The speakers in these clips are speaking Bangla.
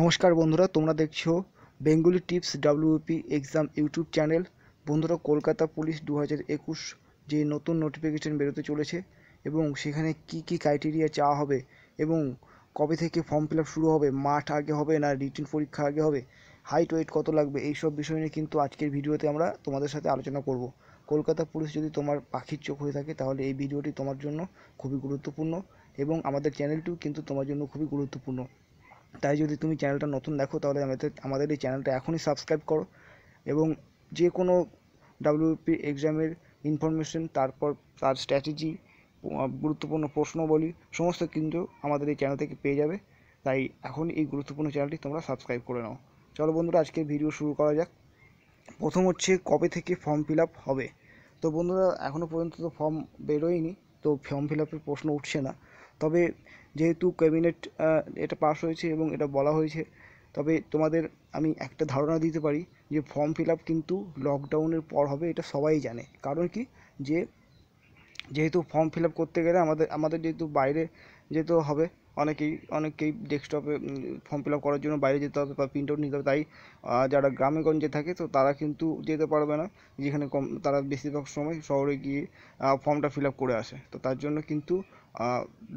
নমস্কার বন্ধুরা তোমরা দেখছো Bengali tips WP exam YouTube channel বন্ধুরা কলকাতা পুলিশ দু হাজার একুশ যে নতুন নোটিফিকেশন বেরোতে চলেছে এবং সেখানে কি কি ক্রাইটেরিয়া চাওয়া হবে এবং কবে থেকে ফর্ম ফিল শুরু হবে মাঠ আগে হবে না রিটিন পরীক্ষা আগে হবে হাইট ওয়েট কত লাগবে এইসব বিষয় নিয়ে কিন্তু আজকের ভিডিওতে আমরা তোমাদের সাথে আলোচনা করব কলকাতা পুলিশ যদি তোমার পাখির চোখ হয়ে থাকে তাহলে এই ভিডিওটি তোমার জন্য খুবই গুরুত্বপূর্ণ এবং আমাদের চ্যানেলটিও কিন্তু তোমার জন্য খুবই গুরুত্বপূর্ণ তাই যদি তুমি চ্যানেলটা নতুন দেখো তাহলে আমাদের আমাদের এই চ্যানেলটা এখনই সাবস্ক্রাইব করো এবং যে কোনো ডাব্লিউপি এক্সামের ইনফরমেশন তারপর তার স্ট্র্যাটেজি গুরুত্বপূর্ণ প্রশ্নবলী সমস্ত কিন্তু আমাদের এই চ্যানেল থেকে পেয়ে যাবে তাই এখন এই গুরুত্বপূর্ণ চ্যানেলটি তোমরা সাবস্ক্রাইব করে নাও চলো বন্ধুরা আজকে ভিডিও শুরু করা যাক প্রথম হচ্ছে কবে থেকে ফর্ম ফিল হবে তো বন্ধুরা এখনও পর্যন্ত তো ফর্ম বেরোয়নি তো ফর্ম ফিল প্রশ্ন উঠছে না তবে যেহেতু ক্যাবিনেট এটা পাস হয়েছে এবং এটা বলা হয়েছে তবে তোমাদের আমি একটা ধারণা দিতে পারি যে ফর্ম ফিল আপ কিন্তু লকডাউনের পর হবে এটা সবাই জানে কারণ কি যে যেহেতু ফর্ম ফিল আপ করতে গেলে আমাদের আমাদের যেহেতু বাইরে যেতে হবে অনেকেই অনেকেই ডেস্কটপে ফর্ম ফিল আপ করার জন্য বাইরে যেতে হবে বা প্রিন্ট আউট নিতে হবে তাই যারা গ্রামে গঞ্জে থাকে তো তারা কিন্তু যেতে পারবে না যেখানে কম তারা বেশিরভাগ সময় শহরে গিয়ে ফর্মটা ফিল আপ করে আসে তো তার জন্য কিন্তু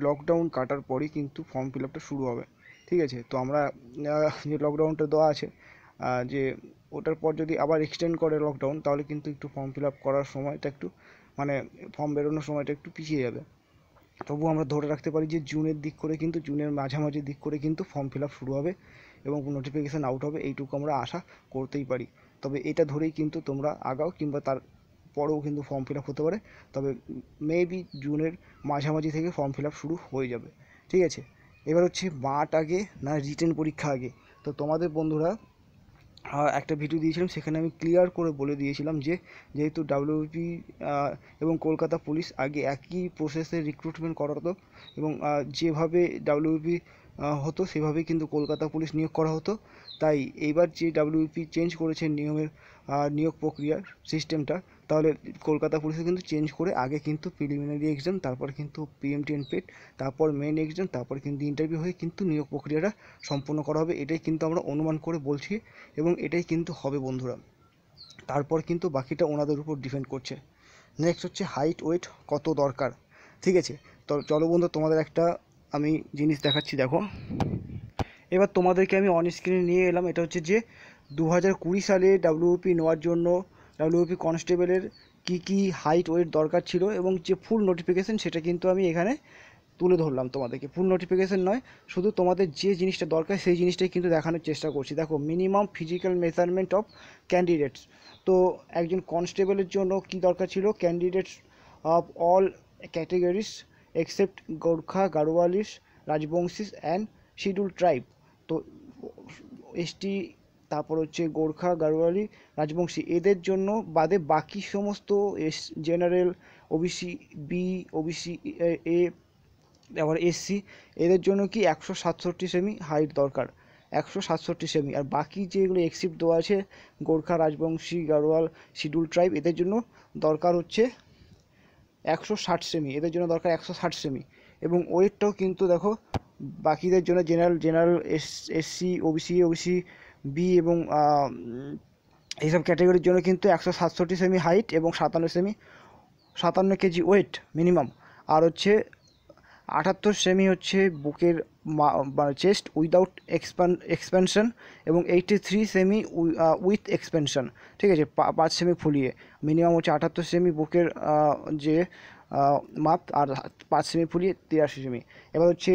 লকডাউন কাটার পরই কিন্তু ফর্ম ফিল আপটা শুরু হবে ঠিক আছে তো আমরা যে লকডাউনটা দেওয়া আছে যে ওটার পর যদি আবার এক্সটেন্ড করে লকডাউন তাহলে কিন্তু একটু ফর্ম ফিল আপ করার সময়টা একটু মানে ফর্ম বেরোনোর সময়টা একটু পিছিয়ে যাবে তবুও আমরা ধরে রাখতে পারি যে জুনের দিক করে কিন্তু জুনের মাঝামাঝি দিক করে কিন্তু ফর্ম ফিল আপ শুরু হবে এবং নোটিফিকেশান আউট হবে এইটুকু আমরা আশা করতেই পারি তবে এটা ধরেই কিন্তু তোমরা আগাও কিংবা তার পরেও কিন্তু ফর্ম ফিল হতে পারে তবে মেবি জুনের মাঝামাঝি থেকে ফর্ম ফিল শুরু হয়ে যাবে ঠিক আছে এবার হচ্ছে মাঠ আগে না রিটেন পরীক্ষা আগে তো তোমাদের বন্ধুরা একটা ভিডিও দিয়েছিলাম সেখানে আমি ক্লিয়ার করে বলে দিয়েছিলাম যে যেহেতু ডাব্লিউপি এবং কলকাতা পুলিশ আগে একই প্রসেসে রিক্রুটমেন্ট করাতো এবং যেভাবে ডাব্লিউপি হতো সেভাবেই কিন্তু কলকাতা পুলিশ নিয়োগ করা হতো তাই এইবার যে ডাব্লিউপি চেঞ্জ করেছে নিয়মের নিয়োগ প্রক্রিয়ার সিস্টেমটা তাহলে কলকাতা পুলিশে কিন্তু চেঞ্জ করে আগে কিন্তু প্রিলিমিনারি এক্সাম তারপর কিন্তু পিএমটিএন পেট e তারপর মেন এক্সাম তারপর কিন্তু ইন্টারভিউ হয়ে কিন্তু নিয়োগ প্রক্রিয়াটা সম্পন্ন করা হবে এটাই কিন্তু আমরা অনুমান করে বলছি এবং এটাই কিন্তু হবে বন্ধুরা তারপর কিন্তু বাকিটা ওনাদের উপর ডিপেন্ড করছে নেক্সট হচ্ছে হাইট ওয়েট কত দরকার ঠিক আছে তো চলো বন্ধু তোমাদের একটা আমি জিনিস দেখাচ্ছি দেখো এবার তোমাদেরকে আমি অন স্ক্রিনে নিয়ে এলাম এটা হচ্ছে যে দু হাজার কুড়ি সালে ডাব্লিউপি নেওয়ার জন্য ডাব্লিউপি কনস্টেবলের কি কি হাইট ওয়েট দরকার ছিল এবং যে ফুল নোটিফিকেশান সেটা কিন্তু আমি এখানে তুলে ধরলাম তোমাদেরকে ফুল নোটিফিকেশান নয় শুধু তোমাদের যে জিনিসটা দরকার সেই জিনিসটাই কিন্তু দেখানোর চেষ্টা করছি দেখো minimum physical measurement of candidates তো একজন কনস্টেবলের জন্য কি দরকার ছিল candidates of all categories except Gorkha Garhwalis Rajbanshis and scheduled tribe তো এসটি তারপর হচ্ছে গোর্খা গাড়োয়ালি রাজবংশী এদের জন্য বাদে বাকি সমস্ত S general OBC B OBC A তারপর এসসি এদের জন্য কি একশো সাতষট্টি সেমি হাইট দরকার একশো সাতষট্টি সেমি আর বাকি যেগুলো এক্সিপ্ট দেওয়া আছে গোর্খা রাজবংশী গাড়োয়াল শিডিউল ট্রাইব এদের জন্য দরকার হচ্ছে একশো ষাট সেমি এদের জন্য দরকার একশো ষাট সেমি এবং ওয়েটটাও কিন্তু দেখো বাকিদের জন্য general general S SC OBC OBC B এবং এইসব ক্যাটাগরির জন্য কিন্তু একশো সাতষট্টি সেমি হাইট এবং সাতান্ন সেমি সাতান্ন কেজি ওয়েট মিনিমাম আর হচ্ছে আটাত্তর সেমি হচ্ছে বুকের চেস্ট উইদাউট এক্সপান এক্সপেনশন এবং এইটি থ্রি সেমি উইথ এক্সপেনশন ঠিক আছে পাঁচ সেমি ফুলিয়ে মিনিমাম হচ্ছে আটাত্তর সেমি বুকের যে মাপ আর পাঁচ সেমি ফুলিয়ে তিরাশি সেমি এবার হচ্ছে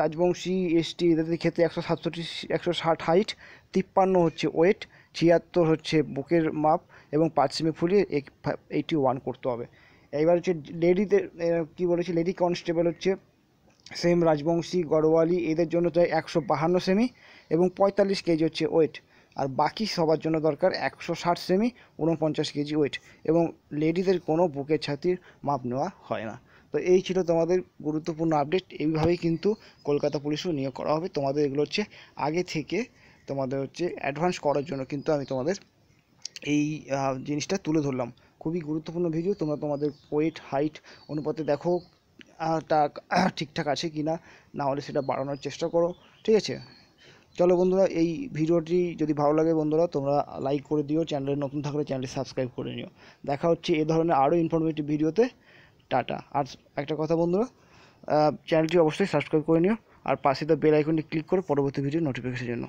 রাজবংশী এসটি এদের ক্ষেত্রে একশো সাতষট্টি একশো ষাট হাইট তিপ্পান্ন হচ্ছে ওয়েট ছিয়াত্তর হচ্ছে বুকের মাপ এবং পার্সিমে ফুলিয়ে এইটি ওয়ান করতে হবে এবার হচ্ছে লেডিদের কী বলেছে লেডি কনস্টেবল হচ্ছে সেম রাজবংশী গড়ওয়ালি এদের জন্য তো একশো বাহান্ন সেমি এবং পঁয়তাল্লিশ কেজি হচ্ছে ওয়েট আর বাকি সবার জন্য দরকার একশো ষাট সেমি উনপঞ্চাশ কেজি ওয়েট এবং লেডিদের কোনো বুকের ছাতির মাপ নেওয়া হয় না তো এই ছিল তোমাদের গুরুত্বপূর্ণ আপডেট এইভাবেই কিন্তু কলকাতা পুলিশও নিয়োগ করা হবে তোমাদের এগুলো হচ্ছে আগে থেকে তোমাদের হচ্ছে অ্যাডভান্স করার জন্য কিন্তু আমি তোমাদের এই জিনিসটা তুলে ধরলাম খুবই গুরুত্বপূর্ণ ভিডিও তোমরা তোমাদের ওয়েট হাইট অনুপাতে দেখো তা ঠিকঠাক আছে কি না না হলে সেটা বাড়ানোর চেষ্টা করো ঠিক আছে চলো বন্ধুরা এই ভিডিওটি যদি ভালো লাগে বন্ধুরা তোমরা লাইক করে দিও চ্যানেলে নতুন থাকলে চ্যানেলটি সাবস্ক্রাইব করে নিও দেখা হচ্ছে এ ধরনের আরও ইনফরমেটিভ ভিডিওতে টাটা আর একটা কথা বন্ধুরা চ্যানেলটি অবশ্যই সাবস্ক্রাইব করে নিও আর পাশে তো বেল আইকনটি ক্লিক করে পরবর্তী ভিডিও নোটিফিকেশনের জন্য